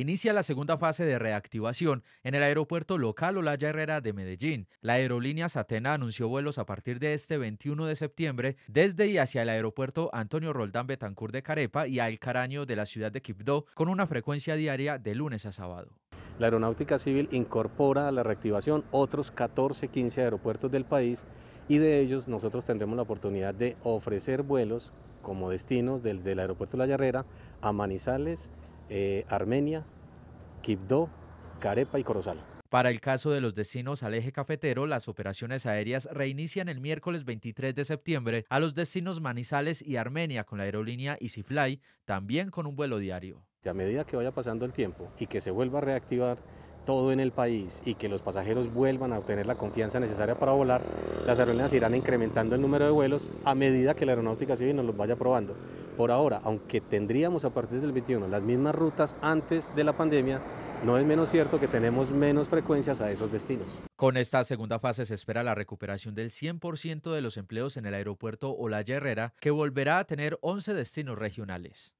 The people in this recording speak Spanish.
inicia la segunda fase de reactivación en el aeropuerto local Olaya Herrera de Medellín. La aerolínea Satena anunció vuelos a partir de este 21 de septiembre desde y hacia el aeropuerto Antonio Roldán Betancur de Carepa y El Caraño de la ciudad de Quibdó con una frecuencia diaria de lunes a sábado. La Aeronáutica Civil incorpora a la reactivación otros 14, 15 aeropuertos del país y de ellos nosotros tendremos la oportunidad de ofrecer vuelos como destinos del el aeropuerto La Herrera a Manizales, eh, Armenia, Quibdó, Carepa y Corozal. Para el caso de los destinos al eje cafetero, las operaciones aéreas reinician el miércoles 23 de septiembre a los destinos Manizales y Armenia con la aerolínea EasyFly, también con un vuelo diario. A medida que vaya pasando el tiempo y que se vuelva a reactivar, todo en el país y que los pasajeros vuelvan a obtener la confianza necesaria para volar, las aerolíneas irán incrementando el número de vuelos a medida que la aeronáutica civil nos los vaya probando. Por ahora, aunque tendríamos a partir del 21 las mismas rutas antes de la pandemia, no es menos cierto que tenemos menos frecuencias a esos destinos. Con esta segunda fase se espera la recuperación del 100% de los empleos en el aeropuerto Olaya Herrera, que volverá a tener 11 destinos regionales.